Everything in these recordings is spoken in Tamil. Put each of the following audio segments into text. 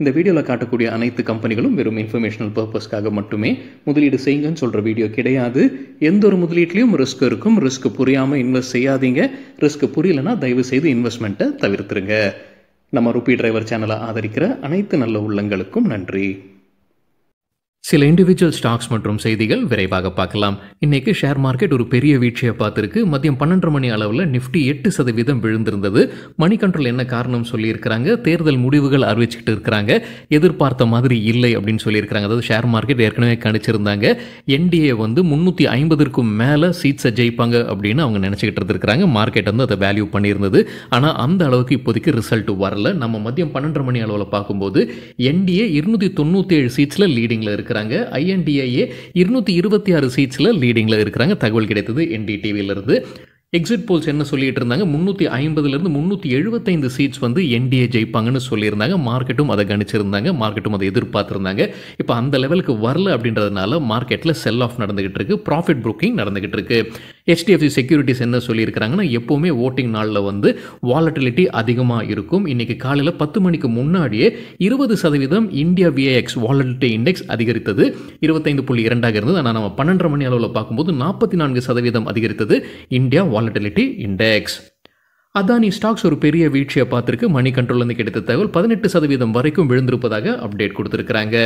இந்த வீடியோவில் காட்டக்கூடிய அனைத்து கம்பெனிகளும் வெறும் இன்ஃபர்மேஷனல் பர்பஸ்க்காக மட்டுமே முதலீடு செய்யுங்கன்னு சொல்கிற வீடியோ கிடையாது எந்த ஒரு முதலீட்லையும் ரிஸ்க் இருக்கும் ரிஸ்க் புரியாமல் இன்வெஸ்ட் செய்யாதீங்க ரிஸ்க் புரியலன்னா தயவு செய்து இன்வெஸ்ட்மெண்ட்டை தவிர்த்துருங்க நம்ம ரூபி டிரைவர் சேனலை ஆதரிக்கிற அனைத்து நல்ல உள்ளங்களுக்கும் நன்றி சில இண்டிவிஜுவல் ஸ்டாக்ஸ் மற்றும் செய்திகள் விரைவாக பார்க்கலாம் இன்னைக்கு ஷேர் மார்க்கெட் ஒரு பெரிய வீழ்ச்சியை பார்த்துருக்கு மதியம் பன்னெண்டு மணி அளவில் நிஃப்டி எட்டு சதவீதம் விழுந்திருந்தது மணி கண்ட்ரோல் என்ன காரணம் சொல்லியிருக்கிறாங்க தேர்தல் முடிவுகள் அறிவிச்சுக்கிட்டு இருக்கிறாங்க எதிர்பார்த்த மாதிரி இல்லை அப்படின்னு சொல்லியிருக்கிறாங்க அதாவது ஷேர் மார்க்கெட் ஏற்கனவே கணிச்சிருந்தாங்க என்டிஏ வந்து முன்னூற்றி ஐம்பதுக்கும் மேலே சீட்ஸை ஜெயிப்பாங்க அப்படின்னு அவங்க நினச்சிக்கிட்டு இருந்திருக்கிறாங்க மார்க்கெட் வந்து அதை வேல்யூ பண்ணியிருந்தது ஆனால் அந்த அளவுக்கு இப்போதைக்கு ரிசல்ட் வரல நம்ம மதியம் பன்னெண்டு மணி அளவில் பார்க்கும்போது என்டிஏ இருநூற்றி தொண்ணூற்றி ஏழு சீட்ஸில் லீடிங்கில் இருக்குது இருக்கிறாங்க ஐஎன்டிஐஏ இருநூத்தி இருபத்தி ஆறு சீட்ஸ்ல லீடிங்ல இருக்கிறாங்க தகவல் கிடைத்தது என்டிடிவில இருந்து எக்ஸிட் போல்ஸ் என்ன சொல்லிட்டு இருந்தாங்க முன்னூற்றி ஐம்பதுலேருந்து முந்நூற்றி எழுபத்தைந்து சீட்ஸ் வந்து என்டிஏ ஜெயிப்பாங்கன்னு சொல்லியிருந்தாங்க மார்க்கெட்டும் அதை கணிச்சிருந்தாங்க மார்க்கெட்டும் அதை எதிர்பார்த்துருந்தாங்க இப்போ அந்த லெவலுக்கு வரல அப்படின்றதுனால மார்க்கெட்டில் செல் ஆஃப் நடந்துகிட்டு இருக்கு ப்ராஃபிட் புக்கிங் நடந்துகிட்டு இருக்கு ஹெச்டிஎஃப்சி செக்யூரிட்டிஸ் என்ன சொல்லியிருக்கிறாங்கன்னா எப்போவுமே ஓட்டிங் நாளில் வந்து வாலட்டிலிட்டி அதிகமாக இருக்கும் இன்றைக்கி காலையில் பத்து மணிக்கு முன்னாடியே இருபது சதவீதம் இந்தியா விஏஎக்ஸ் வாலட்டிலிட்டி இண்டெக்ஸ் அதிகரித்தது இருபத்தைந்து புள்ளி இரண்டாக இருந்தது ஆனால் நம்ம பன்னெண்டரை மணி அளவில் பார்க்கும்போது நாற்பத்தி நான்கு சதவீதம் அதிகரித்தது India volatility index Adani stocks ஒரு பெரிய வீழ்ச்சியை பார்த்துருக்கு மணி கண்ட்ரோல்லேருந்து கிடைத்த தகவல் பதினெட்டு சதவீதம் வரைக்கும் விழுந்திருப்பதாக அப்டேட் கொடுத்துருக்குறாங்க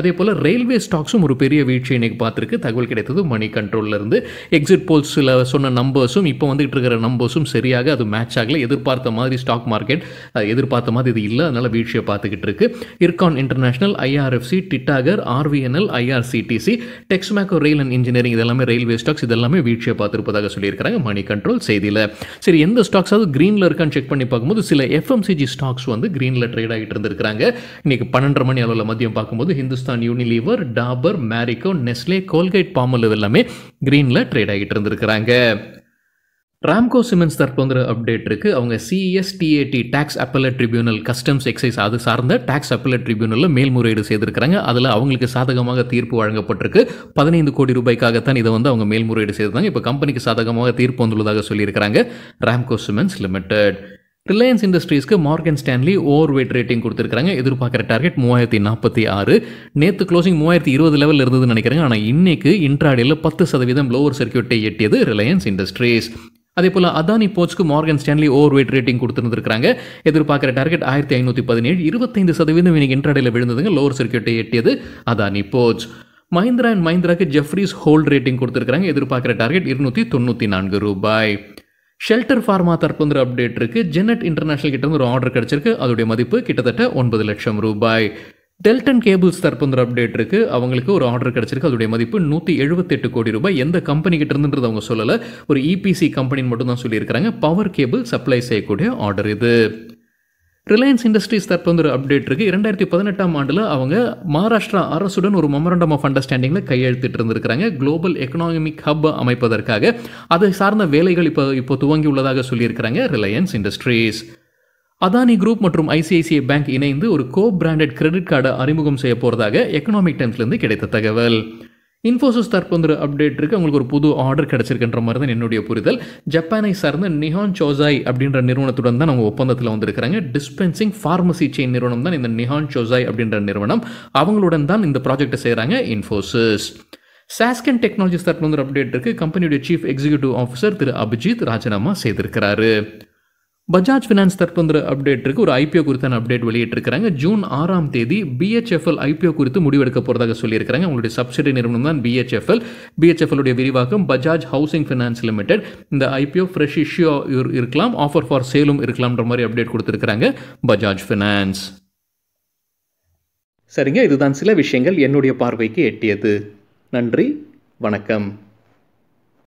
அதே போல் ரயில்வே ஸ்டாக்ஸும் ஒரு பெரிய வீழ்ச்சி இன்றைக்கி பார்த்துருக்கு தகவல் கிடைத்தது மணி கண்ட்ரோல்லேருந்து எக்ஸிட் போல்ஸில் சொன்ன நம்பர்ஸும் இப்போ வந்துகிட்டு இருக்கிற நம்பர்ஸும் சரியாக அது மேட்ச் ஆகலை எதிர்பார்த்த மாதிரி ஸ்டாக் மார்க்கெட் எதிர்பார்த்த மாதிரி இது இல்லை அதனால் வீழ்ச்சியை பார்த்துக்கிட்டு இருக்கு Ircon international IRFC Titagarh RVNL IRCTC Texmaco rail and engineering இதெல்லாமே ரயில்வே ஸ்டாக்ஸ் இதெல்லாமே வீழ்ச்சியை பார்த்துருப்பதாக சொல்லியிருக்கிறாங்க மணி கண்ட்ரோல் செய்தியில் சரி எந்த ஸ்டாக்ஸ் அது க்ரீனில் இருக்கான்னு செக் பண்ணி பார்க்கும்போது சில எஃப்எம்சிஜி ஸ்டாக்ஸ் வந்து க்ரீனில் ட்ரேட் ஆகிட்டு இருந்திருக்கிறாங்க இன்றைக்கி பன்னெண்டரை மணி அளவில் மதியம் பார்க்கும்போது Hindu Hindustan Unilever Dabur Marico Nestle Colgate Palmolive எல்லாமே கிரீனில் ட்ரேட் ஆகிட்டு இருந்திருக்கிறாங்க ராம்கோ சிமெண்ட்ஸ் தற்போங்கிற அப்டேட் இருக்குது அவங்க CESTAT tax appellate tribunal customs excise அது சார்ந்த டேக்ஸ் அப்பல ட்ரிபியூனலில் மேல்முறையீடு செய்திருக்கிறாங்க அதில் அவங்களுக்கு சாதகமாக தீர்ப்பு வழங்கப்பட்டிருக்கு பதினைந்து கோடி ரூபாய்க்காகத்தான் இதை வந்து அவங்க மேல்முறையீடு செய்திருந்தாங்க இப்போ கம்பெனிக்கு சாதகமாக தீர்ப்பு வந்துள்ளதாக சொல்லியிருக்கிறாங்க ராம்கோ சிமெண்ட்ஸ் லிமிடெட் ரிலையன்ஸ் இண்டஸ்ட்ரீஸ்க்கு Morgan Stanley overweight rating கொடுத்துருக்காங்க எதிர்பார்க்குற டார்கெட் மூவாயிரத்தி நாற்பத்தி ஆறு நேற்று க்ளோசிங் மூவாயிரத்தி இருபது லெவலில் இருந்ததுன்னு நினைக்கிறாங்க ஆனால் இன்னைக்கு இன்ட்ராடியில் பத்து சதவீதம் லோவர் சர்க்கியூட்டை எட்டியது ரிலையன்ஸ் இண்டஸ்ட்ரீஸ் அதே போல் அதானி போர்ட்ஸ்க்கு Morgan Stanley overweight rating கொடுத்துருந்துருக்காங்க எதிர்பார்க்குற டார்கெட் ஆயிரத்தி ஐநூற்றி பதினேழு இருபத்தைந்து சதவீதம் இன்னைக்கு இன்ட்ராடியில் விழுந்ததுங்க லோவர் சர்க்கியூட்டை எட்டியது அதானி போர்ட்ஸ் மஹிந்திரா அண்ட் மஹிந்திராக்கு ஜெஃப்ரிஸ் ஹோல்ட் ரேட்டிங் கொடுத்துருக்காங்க எதிர்பார்க்குற டார்கெட் இருநூற்றி தொண்ணூற்றி நான்கு ரூபாய் ஷெல்டர் ஃபார்மா தற்போது அப்டேட் இருக்குது ஜெனட் இன்டர்நேஷனல் கிட்டேருந்து ஒரு ஆர்டர் கிடைச்சிருக்கு அதோடைய மதிப்பு கிட்டத்தட்ட ஒன்பது லட்சம் ரூபாய் டெல்டன் கேபிள்ஸ் தற்போது அப்டேட் இருக்குது அவங்களுக்கு ஒரு ஆர்டர் கிடச்சிருக்கு அதோடைய மதிப்பு நூற்றி எழுபத்தெட்டு கோடி ரூபாய் எந்த கம்பெனி கிட்ட இருந்துன்றது அவங்க சொல்லலை ஒரு இபிசி e கம்பெனின்னு மட்டும் தான் சொல்லியிருக்கிறாங்க பவர் கேபிள் சப்ளை செய்யக்கூடிய ஆர்டர் இது ரிலையன்ஸ் இண்டஸ்ட்ரீஸ் தற்போது ஒரு அப்டேட் இருக்குது இரண்டாயிரத்தி பதினெட்டாம் ஆண்டில் அவங்க மகாராஷ்டிரா அரசுடன் ஒரு மெமரண்டம் ஆஃப் அண்டர்ஸ்டாண்டிங்கில் கையெழுத்திட்டு இருந்திருக்கிறாங்க குளோபல் எக்கனாமிக் ஹப் அமைப்பதற்காக அதை சார்ந்த வேலைகள் இப்போ இப்போ துவங்கி உள்ளதாக சொல்லியிருக்கிறாங்க ரிலையன்ஸ் இண்டஸ்ட்ரீஸ் அதானி குரூப் மற்றும் ஐசிஐசிஐ பேங்க் இணைந்து ஒரு கோ பிராண்டட் கிரெடிட் கார்டை அறிமுகம் செய்ய போகிறதாக எக்கனாமிக் டைம்ஸ்லேருந்து கிடைத்த தகவல் இன்ஃபோசிஸ் தற்போது அப்டேட் இருக்குது அவங்களுக்கு ஒரு புது ஆர்டர் கிடச்சிருக்கின்ற மாதிரி தான் என்னுடைய புரிதல் ஜப்பானை சார்ந்த நிஹான் சோசாய் அப்படின்ற நிறுவனத்துடன் தான் அவங்க ஒப்பந்தத்தில் வந்திருக்கிறாங்க டிஸ்பென்சிங் ஃபார்மசி செயின் நிறுவனம் தான் இந்த நிஹான் சோசாய் அப்படின்ற நிறுவனம் அவங்களுடன் தான் இந்த ப்ராஜெக்டை செய்கிறாங்க இன்ஃபோசிஸ் சாஸ்கன் டெக்னாலஜிஸ் தற்போது அப்டேட் இருக்குது கம்பெனியுடைய சீஃப் எக்ஸிகூட்டிவ் ஆஃபீஸர் திரு அபிஜித் ராஜினாமா செய்திருக்கிறாரு பஜாஜ் ஃபினான்ஸ் அப்டேட் இருக்கு ஒரு ஐபிஓ குறித்தான அப்டேட் வெளியிட்டு இருக்காங்க ஜூன் ஆறாம் தேதி பிஹெச்எஃப்எல் ஐபிஓ குறித்து முடிவெடுக்க போறதாக சொல்லியிருக்கிறாங்க உங்களுடைய சப்சிடி நிறுவனம் தான் பிஹெச்எஃப்எல் பிஹெச்எஃப்எலுடைய விரிவாக்கம் பஜாஜ் ஹவுசிங் ஃபினான்ஸ் லிமிடெட் இந்த ஐபிஓ ஃப்ரெஷ் இஷ்யூ இருக்கலாம் ஆஃபர் ஃபார் சேலும் இருக்கலாம்ன்ற மாதிரி அப்டேட் கொடுத்துருக்காங்க பஜாஜ் ஃபினான்ஸ் சரிங்க இதுதான் சில விஷயங்கள் என்னுடைய பார்வைக்கு எட்டியது நன்றி வணக்கம்